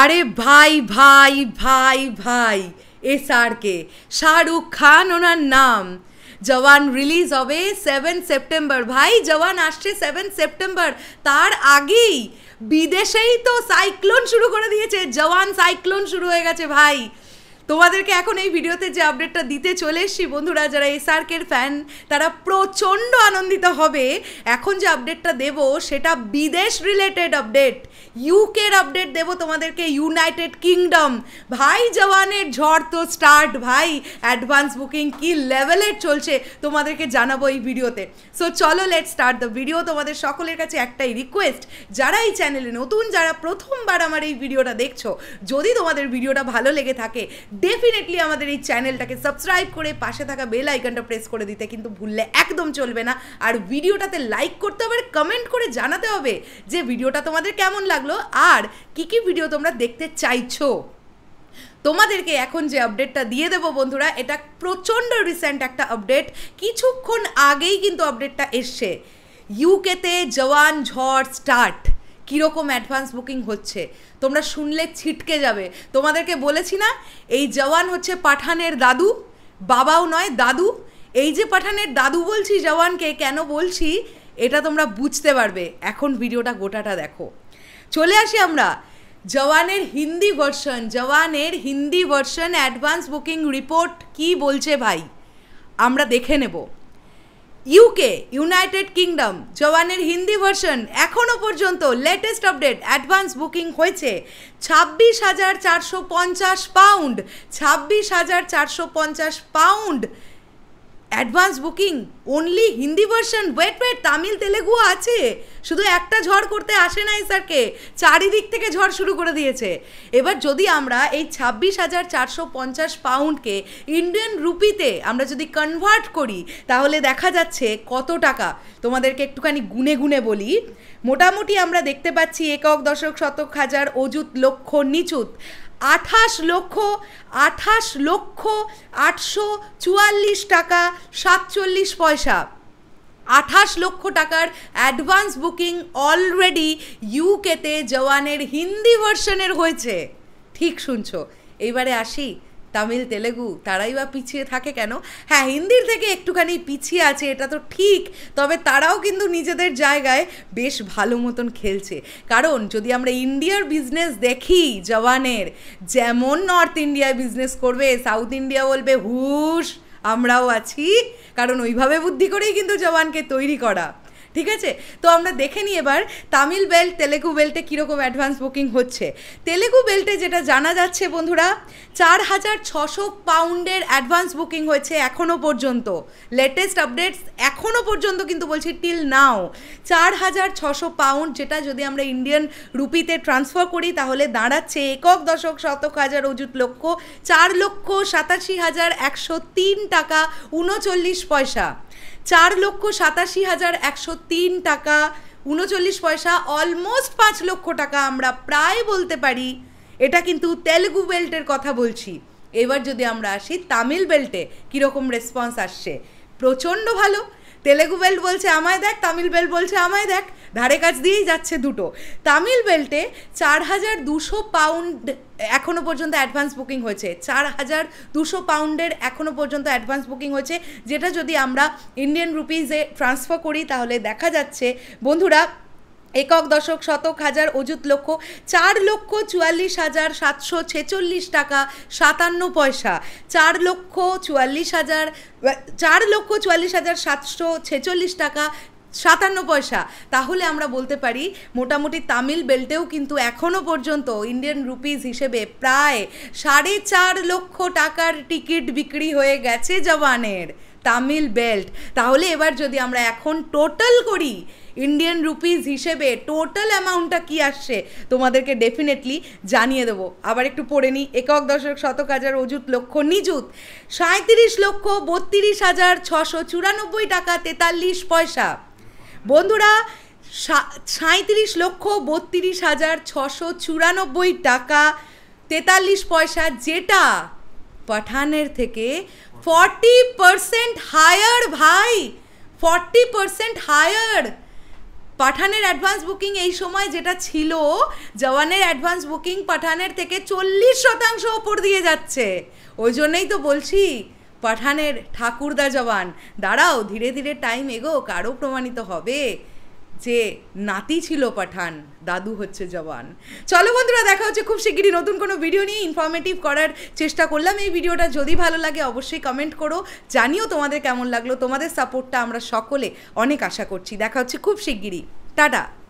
আরে ভাই ভাই ভাই ভাই এস আর কে শাহরুখ খান ওনার নাম জওয়ান রিলিজ হবে সেভেন সেপ্টেম্বর ভাই জওয়ান আসছে সেভেন সেপ্টেম্বর তার আগেই বিদেশেই তো সাইক্লোন শুরু করে দিয়েছে জওয়ান সাইক্লোন শুরু হয়ে গেছে ভাই তোমাদেরকে এখন এই ভিডিওতে যে আপডেটটা দিতে চলে এসছি বন্ধুরা যারা এসআরকের ফ্যান তারা প্রচণ্ড আনন্দিত হবে এখন যে আপডেটটা দেব সেটা বিদেশ রিলেটেড আপডেট ইউকের আপডেট দেব তোমাদেরকে ইউনাইটেড কিংডম ভাই জওয়ানের ঝড় তো স্টার্ট ভাই অ্যাডভান্স বুকিং কি লেভেলের চলছে তোমাদেরকে জানাবো এই ভিডিওতে সো চলো লেট স্টার্ট দ্য ভিডিও তোমাদের সকলের কাছে একটাই রিকোয়েস্ট যারা এই চ্যানেলে নতুন যারা প্রথমবার আমার এই ভিডিওটা দেখছো যদি তোমাদের ভিডিওটা ভালো লেগে থাকে ডেফিনেটলি আমাদের এই চ্যানেলটাকে সাবস্ক্রাইব করে পাশে থাকা বেল আইকনটা প্রেস করে দিতে কিন্তু ভুললে একদম চলবে না আর ভিডিওটাতে লাইক করতে হবে আর কমেন্ট করে জানাতে হবে যে ভিডিওটা তোমাদের কেমন লাগলো আর কি কি ভিডিও তোমরা দেখতে চাইছো তোমাদেরকে এখন যে আপডেটটা দিয়ে দেবো বন্ধুরা এটা প্রচণ্ড রিসেন্ট একটা আপডেট কিছুক্ষণ আগেই কিন্তু আপডেটটা এসছে ইউকেতে জওয়ান ঝড় স্টার্ট কীরকম অ্যাডভান্স বুকিং হচ্ছে তোমরা শুনলে ছিটকে যাবে তোমাদেরকে বলেছি না এই জওয়ান হচ্ছে পাঠানের দাদু বাবাও নয় দাদু এই যে পাঠানের দাদু বলছি জওয়ানকে কেন বলছি এটা তোমরা বুঝতে পারবে এখন ভিডিওটা গোটাটা দেখো চলে আসি আমরা জওয়ানের হিন্দি ভার্সন জওয়ানের Hindi version advance booking report কি বলছে ভাই আমরা দেখে নেবো ইউকে ইউনাইটেড কিংডম জওয়ানের হিন্দি ভার্সন এখনও পর্যন্ত লেটেস্ট আপডেট অ্যাডভান্স বুকিং হয়েছে ছাব্বিশ হাজার চারশো পঞ্চাশ পাউন্ড ছাব্বিশ হাজার চারশো পঞ্চাশ pound advance booking only Hindi version wait wait Tamil Telugu আছে শুধু একটা ঝড় করতে আসে নাই স্যারকে চারিদিক থেকে ঝড় শুরু করে দিয়েছে এবার যদি আমরা এই ছাব্বিশ হাজার চারশো পঞ্চাশ পাউন্ডকে ইন্ডিয়ান রুপিতে আমরা যদি কনভার্ট করি তাহলে দেখা যাচ্ছে কত টাকা তোমাদেরকে একটুখানি গুনে গুনে বলি মোটামুটি আমরা দেখতে পাচ্ছি একক দশক শতক হাজার অজুত লক্ষ নিচুত আঠাশ লক্ষ আঠাশ লক্ষ আটশো চুয়াল্লিশ টাকা সাতচল্লিশ পয়সা আঠাশ লক্ষ টাকার অ্যাডভান্স বুকিং অলরেডি ইউকেতে জওয়ানের হিন্দি ভার্সনের হয়েছে ঠিক শুনছো এইবারে আসি তামিল তেলেগু তারাই বা পিছিয়ে থাকে কেন হ্যাঁ হিন্দির থেকে একটুখানি পিছিয়ে আছে এটা তো ঠিক তবে তারাও কিন্তু নিজেদের জায়গায় বেশ ভালো মতন খেলছে কারণ যদি আমরা ইন্ডিয়ার বিজনেস দেখি জওয়ানের যেমন নর্থ ইন্ডিয়ায় বিজনেস করবে সাউথ ইন্ডিয়া বলবে হুশ আমরাও আছি কারণ ওইভাবে বুদ্ধি করেই কিন্তু জওয়ানকে তৈরি করা ঠিক আছে তো আমরা দেখে নিই এবার তামিল বেল্ট তেলেগু বেল্টে কীরকম অ্যাডভান্স বুকিং হচ্ছে তেলেগু বেল্টে যেটা জানা যাচ্ছে বন্ধুরা চার হাজার ছশো পাউন্ডের অ্যাডভান্স বুকিং হয়েছে এখনও পর্যন্ত লেটেস্ট আপডেটস এখনও পর্যন্ত কিন্তু বলছি টিল নাও চার হাজার ছশো পাউন্ড যেটা যদি আমরা ইন্ডিয়ান রুপিতে ট্রান্সফার করি তাহলে দাঁড়াচ্ছে একক দশক শতক হাজার অযুত লক্ষ চার লক্ষ সাতাশি হাজার একশো তিন টাকা উনচল্লিশ পয়সা চার লক্ষ সাতাশি হাজার একশো তিন টাকা উনচল্লিশ পয়সা অলমোস্ট পাঁচ লক্ষ টাকা আমরা প্রায় বলতে পারি এটা কিন্তু তেলুগু বেল্টের কথা বলছি এবার যদি আমরা আসি তামিল বেল্টে কীরকম রেসপন্স আসছে প্রচণ্ড ভালো তেলেগু বেল্ট বলছে আমায় দেখ তামিল বেল্ট বলছে আমায় দেখ ধারে কাছ দিয়েই যাচ্ছে দুটো তামিল বেল্টে চার হাজার দুশো পাউন্ড এখনও পর্যন্ত অ্যাডভান্স বুকিং হয়েছে চার হাজার দুশো পাউন্ডের এখনও পর্যন্ত অ্যাডভান্স বুকিং হয়েছে যেটা যদি আমরা ইন্ডিয়ান রুপিজে ট্রান্সফার করি তাহলে দেখা যাচ্ছে বন্ধুরা একক দশক শতক হাজার অযুত লক্ষ চার লক্ষ চুয়াল্লিশ হাজার সাতশো ছেচল্লিশ টাকা সাতান্ন পয়সা চার লক্ষ চুয়াল্লিশ হাজার চার লক্ষ চুয়াল্লিশ হাজার সাতশো ছেচল্লিশ টাকা সাতান্ন পয়সা তাহলে আমরা বলতে পারি মোটামুটি তামিল বেল্টেও কিন্তু এখনও পর্যন্ত ইন্ডিয়ান রুপিস হিসেবে প্রায় সাড়ে চার লক্ষ টাকার টিকিট বিক্রি হয়ে গেছে জওয়ানের তামিল বেল্ট তাহলে এবার যদি আমরা এখন টোটাল করি ইন্ডিয়ান রুপিস হিসেবে টোটাল অ্যামাউন্টটা কি আসছে তোমাদেরকে ডেফিনেটলি জানিয়ে দেবো আবার একটু পড়ে নিই একক দশক শতক হাজার অজুত লক্ষ নিযুত সাঁত্রিশ লক্ষ বত্রিশ হাজার ছশো চুরানব্বই টাকা তেতাল্লিশ পয়সা বন্ধুরা সাঁত্রিশ লক্ষ বত্রিশ হাজার ছশো চুরানব্বই টাকা তেতাল্লিশ পয়সা যেটা পাঠানের থেকে ফর্টি পারসেন্ট হায়ার ভাই ফর্টি পারসেন্ট হায়ার পাঠানের অ্যাডভান্স বুকিং এই সময় যেটা ছিল জওয়ানের অ্যাডভান্স বুকিং পাঠানের থেকে চল্লিশ শতাংশ ওপর দিয়ে যাচ্ছে ওই জন্যই তো বলছি পাঠানের ঠাকুরদা জওয়ান দাঁড়াও ধীরে ধীরে টাইম এগো কারও প্রমাণিত হবে যে নাতি ছিল পাঠান দাদু হচ্ছে জওয়ান চলো বন্ধুরা দেখা হচ্ছে খুব শিগগিরই নতুন কোনো ভিডিও নিয়ে ইনফর্মেটিভ করার চেষ্টা করলাম এই ভিডিওটা যদি ভালো লাগে অবশ্যই কমেন্ট করো জানিও তোমাদের কেমন লাগলো তোমাদের সাপোর্টটা আমরা সকলে অনেক আশা করছি দেখা হচ্ছে খুব শিগগিরই টাটা